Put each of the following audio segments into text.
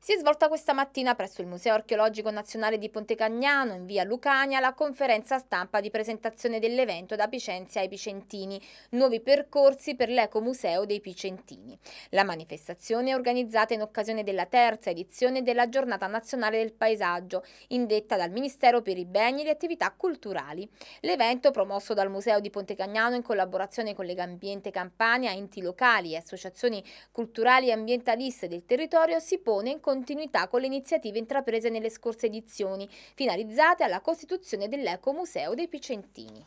Si è svolta questa mattina presso il Museo Archeologico Nazionale di Pontecagnano in via Lucania, la conferenza stampa di presentazione dell'evento da Picenzia ai Picentini, nuovi percorsi per l'Ecomuseo dei Picentini. La manifestazione è organizzata in occasione della terza edizione della Giornata Nazionale del Paesaggio, indetta dal Ministero per i Beni e le Attività Culturali. L'evento, promosso dal Museo di Pontecagnano in collaborazione con Legambiente Campania, enti locali e associazioni culturali e ambientaliste del territorio, si pone in continuità con le iniziative intraprese nelle scorse edizioni, finalizzate alla costituzione dell'Ecomuseo dei Picentini.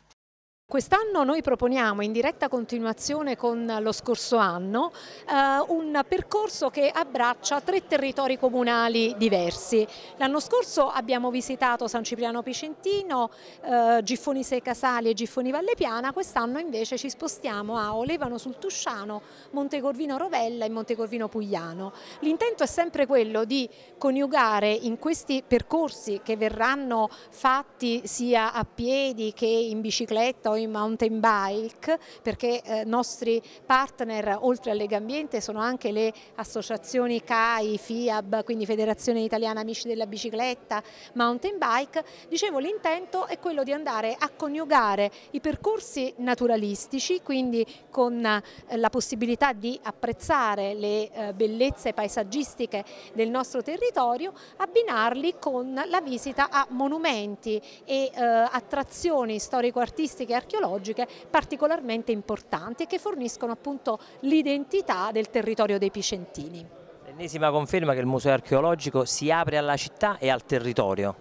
Quest'anno noi proponiamo in diretta continuazione con lo scorso anno eh, un percorso che abbraccia tre territori comunali diversi. L'anno scorso abbiamo visitato San Cipriano Picentino, eh, Giffoni Sei Casali e Giffoni Valle Piana, quest'anno invece ci spostiamo a Olevano sul Tusciano, Montecorvino Rovella e Montecorvino Pugliano. L'intento è sempre quello di coniugare in questi percorsi che verranno fatti sia a piedi che in bicicletta o in noi mountain bike perché eh, nostri partner oltre a Legambiente sono anche le associazioni CAI, FIAB, quindi Federazione Italiana Amici della Bicicletta, Mountain Bike. Dicevo l'intento è quello di andare a coniugare i percorsi naturalistici, quindi con eh, la possibilità di apprezzare le eh, bellezze paesaggistiche del nostro territorio, abbinarli con la visita a monumenti e eh, attrazioni storico-artistiche e architettoniche archeologiche particolarmente importanti e che forniscono appunto l'identità del territorio dei Picentini. L'ennesima conferma che il museo archeologico si apre alla città e al territorio.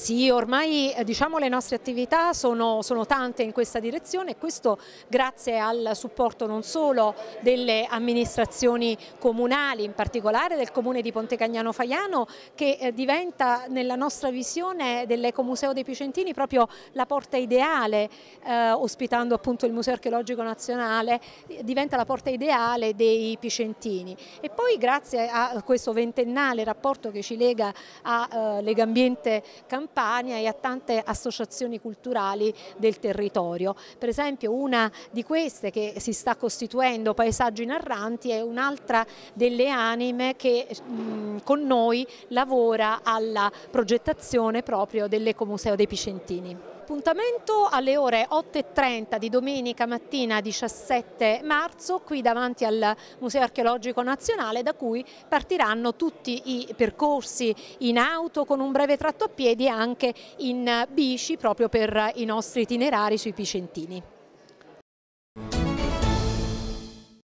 Sì, ormai eh, diciamo, le nostre attività sono, sono, tante in questa direzione e questo grazie al supporto non solo delle amministrazioni comunali, in particolare del comune di Ponte Cagnano Faiano che eh, diventa nella nostra visione dell'Ecomuseo dei Picentini proprio la porta ideale, eh, ospitando appunto il Museo Archeologico Nazionale, diventa la porta ideale dei Picentini. E poi grazie a questo ventennale rapporto che ci lega a eh, Legambiente Campania Campania e a tante associazioni culturali del territorio. Per esempio una di queste che si sta costituendo, Paesaggi Narranti, è un'altra delle anime che mh, con noi lavora alla progettazione proprio dell'Ecomuseo dei Picentini appuntamento alle ore 8.30 di domenica mattina 17 marzo qui davanti al Museo Archeologico Nazionale da cui partiranno tutti i percorsi in auto con un breve tratto a piedi e anche in bici proprio per i nostri itinerari sui Picentini.